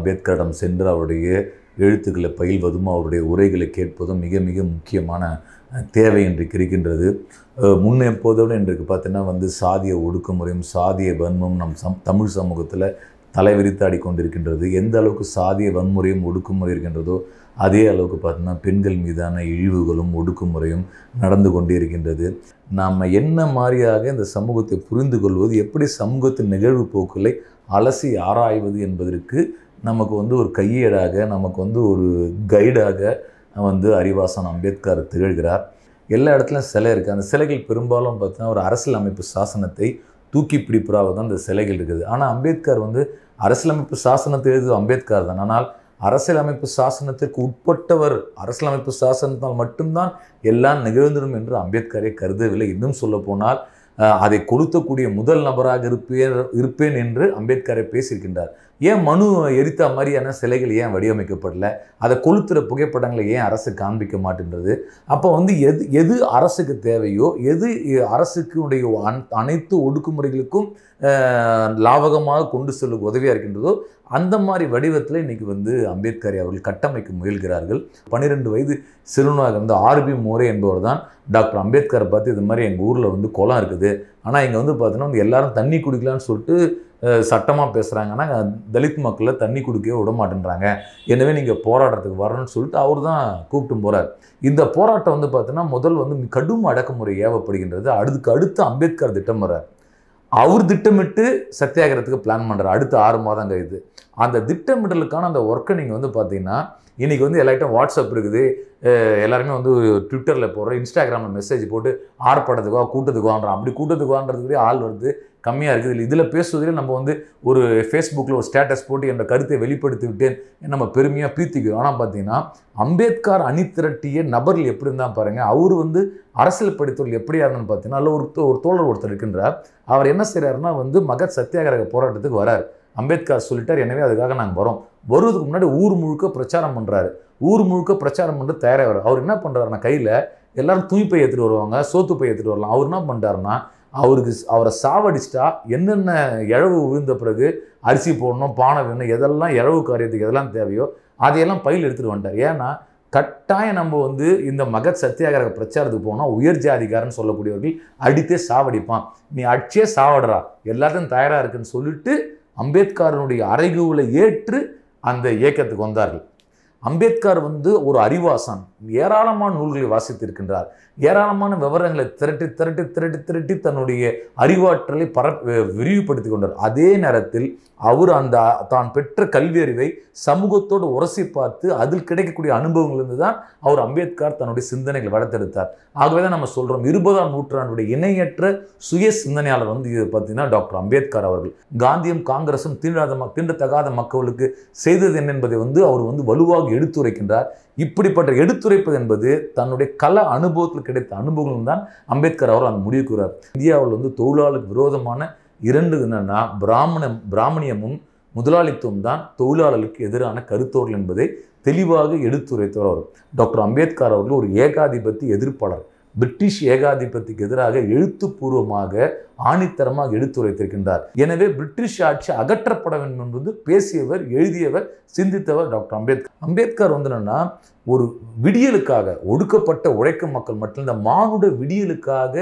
அம்பேத்கரிடம் சென்று அவருடைய எழுத்துக்களை பயில்வதும் அவருடைய உரைகளை கேட்பதும் மிக மிக முக்கியமான தேவை இன்றைக்கு இருக்கின்றது முன்னே எப்போதோட இன்றைக்கு பார்த்தீங்கன்னா வந்து சாதிய ஒடுக்குமுறையும் சாதிய வன்மம் நம் சம் தமிழ் சமூகத்தில் தலைவிரித்தாடி கொண்டிருக்கின்றது எந்த அளவுக்கு சாதிய வன்முறையும் ஒடுக்குமுறை இருக்கின்றதோ அதே அளவுக்கு பார்த்தீங்கன்னா பெண்கள் மீதான இழிவுகளும் ஒடுக்குமுறையும் நடந்து கொண்டே இருக்கின்றது நாம் என்ன மாதிரியாக இந்த சமூகத்தை புரிந்து கொள்வது எப்படி சமூகத்தின் நிகழ்வு போக்களை அலசி ஆராய்வது என்பதற்கு நமக்கு வந்து ஒரு கையேடாக நமக்கு வந்து ஒரு கைடாக வந்து அறிவாசன் அம்பேத்கர் திகழ்கிறார் எல்லா இடத்துலையும் சிலை இருக்குது அந்த சிலைகள் பெரும்பாலும் பார்த்தீங்கன்னா ஒரு அரசியல் அமைப்பு சாசனத்தை தூக்கி பிடிப்பதாக தான் அந்த சிலைகள் இருக்குது ஆனால் அம்பேத்கர் வந்து அரசியலமைப்பு சாசனத்தை எழுது அம்பேத்கர் தான் ஆனால் அரசியலமைப்பு சாசனத்திற்கு உட்பட்டவர் அரசியலமைப்பு சாசனத்தால் மட்டும்தான் எல்லாம் நிகழ்ந்துடும் என்று அம்பேத்கரே கருதவில்லை இன்னும் சொல்லப்போனால் அதை கொளுத்தக்கூடிய முதல் நபராக இருப்பேன் இருப்பேன் என்று அம்பேத்கரை பேசியிருக்கின்றார் ஏன் மனு எரித்தா மாதிரியான சிலைகள் ஏன் வடிவமைக்கப்படல அதை கொளுத்துற புகைப்படங்களை ஏன் அரசு காண்பிக்க மாட்டேன்றது அப்போ வந்து எது எது அரசுக்கு தேவையோ எது அரசுக்குடைய அனைத்து ஒடுக்குமுறைகளுக்கும் லாபகமாக கொண்டு செல்ல உதவியாக இருக்கின்றதோ அந்த மாதிரி வடிவத்தில் இன்றைக்கி வந்து அம்பேத்கரை அவர்கள் கட்டமைக்க முயல்கிறார்கள் பன்னிரெண்டு வயது சிறுவனாக இருந்த ஆர்பி மோரே என்பவர் தான் டாக்டர் அம்பேத்கரை பார்த்து இது மாதிரி எங்கள் ஊரில் வந்து குளம் இருக்குது ஆனால் இங்கே வந்து பார்த்தீங்கன்னா வந்து எல்லாரும் தண்ணி குடிக்கலான்னு சொல்லிட்டு சட்டமாக பேசுகிறாங்கன்னா தலித் மக்களை தண்ணி குடிக்கவே விட மாட்டேன்றாங்க எனவே நீங்கள் போராட்டத்துக்கு வரணும்னு சொல்லிட்டு அவர் தான் கூப்பிட்டு போகிறார் இந்த போராட்டம் வந்து பார்த்தீங்கன்னா முதல் வந்து கடும் அடக்குமுறை ஏவப்படுகின்றது அடுத்துக்கு அடுத்து அம்பேத்கர் திட்டம் வர்றார் அவர் திட்டமிட்டு சத்தியாகிரகத்துக்கு பிளான் பண்ணுறாரு அடுத்த ஆறு மாதம் கழித்து அந்த திட்டமிடலுக்கான அந்த ஒர்க்கை நீங்கள் வந்து பார்த்தீங்கன்னா இன்றைக்கி வந்து எல்லாருக்கிட்ட வாட்ஸ்அப் இருக்குது எல்லாருமே வந்து ட்விட்டரில் போடுறோம் இன்ஸ்டாகிராமில் மெசேஜ் போட்டு ஆர்ப்பாட்டத்துக்கோ கூட்டத்துக்கோன்றோம் அப்படி கூட்டத்துக்கோன்றதுக்குரிய ஆள் வருது கம்மியாக இருக்குது இல்லை இதில் பேசுவதில் நம்ம வந்து ஒரு ஃபேஸ்புக்கில் ஒரு ஸ்டேட்டஸ் போட்டு என்ற கருத்தை வெளிப்படுத்தி விட்டேன் நம்ம பெருமையாக பீத்திக்கிறோம் ஆனால் பார்த்தீங்கன்னா அம்பேத்கர் அணித்திரட்டிய நபர்கள் எப்படி இருந்தால் பாருங்கள் அவர் வந்து அரசியல் படித்தவர்கள் எப்படியா இருந்தான்னு பார்த்தீங்கன்னா அல்ல ஒரு ஒரு தோழர் ஒருத்தர் இருக்கின்றார் அவர் என்ன செய்கிறாருன்னா வந்து மகத் சத்தியாகிரக போராட்டத்துக்கு வராரு அம்பேத்கர் சொல்லிட்டார் எனவே அதுக்காக நாங்கள் வரோம் வருவதுக்கு முன்னாடி ஊர் முழுக்க பிரச்சாரம் பண்ணுறாரு ஊர் முழுக்க பிரச்சாரம் பண்ணுறது தயாராகவர் அவர் என்ன பண்ணுறாருனா கையில் எல்லாரும் தூய்ப்பை எடுத்துகிட்டு வருவாங்க பை எடுத்துகிட்டு வரலாம் அவர் என்ன பண்ணுறாருனா அவருக்கு அவரை சாவடிச்சிட்டா என்னென்ன இழவு விழுந்த பிறகு அரிசி போடணும் பானை வேணும் எதெல்லாம் இழவு காரியத்துக்கு எதெல்லாம் தேவையோ அதையெல்லாம் பயில் எடுத்துகிட்டு வந்துட்டார் ஏன்னா கட்டாயம் நம்ம வந்து இந்த மகத் சத்தியாகிரக பிரச்சாரத்துக்கு போனால் உயர் ஜாதிகாரன்னு சொல்லக்கூடியவர்கள் அடித்தே சாவடிப்பான் நீ அடிச்சே சாவடுறா எல்லாத்தையும் தயாராக இருக்குன்னு சொல்லிட்டு அம்பேத்கரனுடைய அறைகூலை ஏற்று அந்த இயக்கத்துக்கு வந்தார்கள் அம்பேத்கர் வந்து ஒரு அறிவாசன் ஏராளமான நூல்களை வாசித்திருக்கின்றார் ஏராளமான விவரங்களை திரட்டி திரட்டி திரட்டி திரட்டி தன்னுடைய அறிவாற்றலை பர விரிவுபடுத்தி கொண்டார் அதே நேரத்தில் அவர் அந்த தான் பெற்ற கல்வியறிவை சமூகத்தோடு உரசி பார்த்து அதில் கிடைக்கக்கூடிய அனுபவங்கள்லேருந்து தான் அவர் அம்பேத்கர் தன்னுடைய சிந்தனைகளை வளர்த்தெடுத்தார் ஆகவே தான் நம்ம சொல்கிறோம் இருபதாம் நூற்றாண்டுடைய இணையற்ற சுய சிந்தனையாளர் வந்து இது பார்த்தீங்கன்னா டாக்டர் அம்பேத்கர் அவர்கள் காந்தியும் காங்கிரஸும் தீண்டாத தீண்டத்தகாத மக்களுக்கு செய்தது என்ன என்பதை வந்து அவர் வந்து வலுவாக எடுத்துரைக்கின்றார் இப்படிப்பட்ட எடுத்துரைப்பது என்பது தன்னுடைய கல அனுபவத்தில் கிடைத்த அனுபவங்களும் தான் அம்பேத்கர் அவர் அந்த முடிவுக்குறார் இந்தியாவில் வந்து தொழிலாளர் விரோதமான இரண்டு என்னென்னா பிராமண பிராமணியமும் முதலாளித்துவம் தான் தொழிலாளர்களுக்கு எதிரான கருத்தோர்கள் என்பதை தெளிவாக எடுத்துரைத்தவர் அவர் டாக்டர் அம்பேத்கர் அவர்கள் ஒரு ஏகாதிபத்திய எதிர்ப்பாளர் பிரிட்டிஷ் ஏகாதிபத்திக்கு எதிராக எழுத்துப்பூர்வமாக ஆணித்தரமாக எடுத்துரைத்திருக்கின்றார் எனவே பிரிட்டிஷ் ஆட்சி அகற்றப்பட வேண்டும் என்பது பேசியவர் எழுதியவர் சிந்தித்தவர் டாக்டர் அம்பேத்கர் அம்பேத்கர் வந்து ஒரு விடியலுக்காக ஒடுக்கப்பட்ட உழைக்கும் மக்கள் மட்டும் இந்த மானுட விடியலுக்காக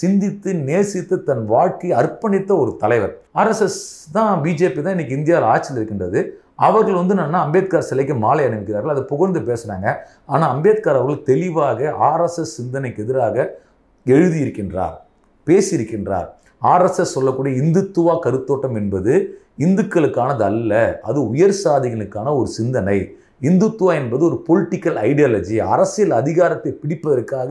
சிந்தித்து நேசித்து தன் வாழ்க்கையை அர்ப்பணித்த ஒரு தலைவர் ஆர்எஸ்எஸ் தான் பிஜேபி தான் இன்னைக்கு இந்தியாவில் ஆட்சியில் இருக்கின்றது அவர்கள் வந்து என்னென்னா அம்பேத்கர் சிலைக்கு மாலை அணிவிக்கிறார்கள் அதை புகழ்ந்து பேசுகிறாங்க ஆனால் அம்பேத்கர் அவர்கள் தெளிவாக ஆர்எஸ்எஸ் சிந்தனைக்கு எதிராக எழுதியிருக்கின்றார் பேசியிருக்கின்றார் ஆர்எஸ்எஸ் சொல்லக்கூடிய இந்துத்துவா கருத்தோட்டம் என்பது இந்துக்களுக்கானது அல்ல அது உயர் சாதிகளுக்கான ஒரு சிந்தனை இந்துத்துவா என்பது ஒரு பொலிட்டிக்கல் ஐடியாலஜி அரசியல் அதிகாரத்தை பிடிப்பதற்காக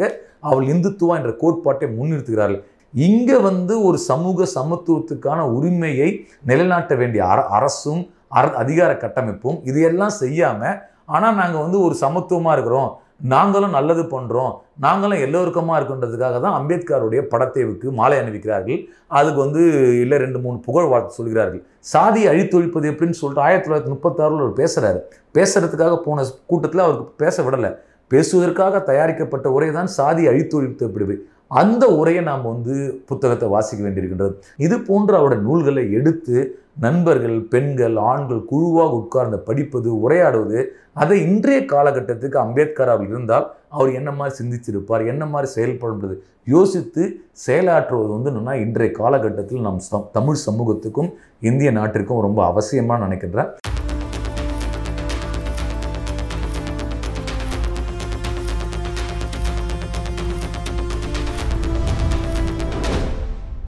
அவள் இந்துத்துவா என்ற கோட்பாட்டை முன்னிறுத்துகிறார்கள் இங்கே வந்து ஒரு சமூக சமத்துவத்துக்கான உரிமையை நிலைநாட்ட வேண்டிய அரசும் அர அதிகார கட்டமைப்பும் இது எல்லாம் செய்யாமல் ஆனால் நாங்கள் வந்து ஒரு சமத்துவமாக இருக்கிறோம் நாங்களும் நல்லது பண்ணுறோம் நாங்களும் எல்லோருக்கமாக இருக்குன்றதுக்காக தான் அம்பேத்கருடைய படத்தேவுக்கு மாலை அணிவிக்கிறார்கள் அதுக்கு வந்து இல்லை ரெண்டு மூணு புகழ் வாழ்த்து சொல்கிறார்கள் சாதி அழித்தொழிப்பது எப்படின்னு சொல்லிட்டு ஆயிரத்தி தொள்ளாயிரத்தி முப்பத்தாறுல அவர் பேசுகிறாரு பேசுகிறதுக்காக போன கூட்டத்தில் அவருக்கு பேச விடலை பேசுவதற்காக தயாரிக்கப்பட்ட உரை தான் சாதி அழித்தொழிப்பு எப்படி அந்த உரையை நாம் வந்து புத்தகத்தை வாசிக்க வேண்டியிருக்கின்றது இது போன்ற அவரோட நூல்களை எடுத்து நண்பர்கள் பெண்கள் ஆண்கள் குழுவாக உட்கார்ந்து படிப்பது உரையாடுவது அதை இன்றைய காலகட்டத்துக்கு அம்பேத்கர் அவர் இருந்தால் அவர் என்ன மாதிரி சிந்திச்சிருப்பார் என்ன மாதிரி செயல்படுறது யோசித்து செயலாற்றுவது வந்து என்னென்னா இன்றைய காலகட்டத்தில் நம் தமிழ் சமூகத்துக்கும் இந்திய நாட்டிற்கும் ரொம்ப அவசியமாக நினைக்கின்றேன்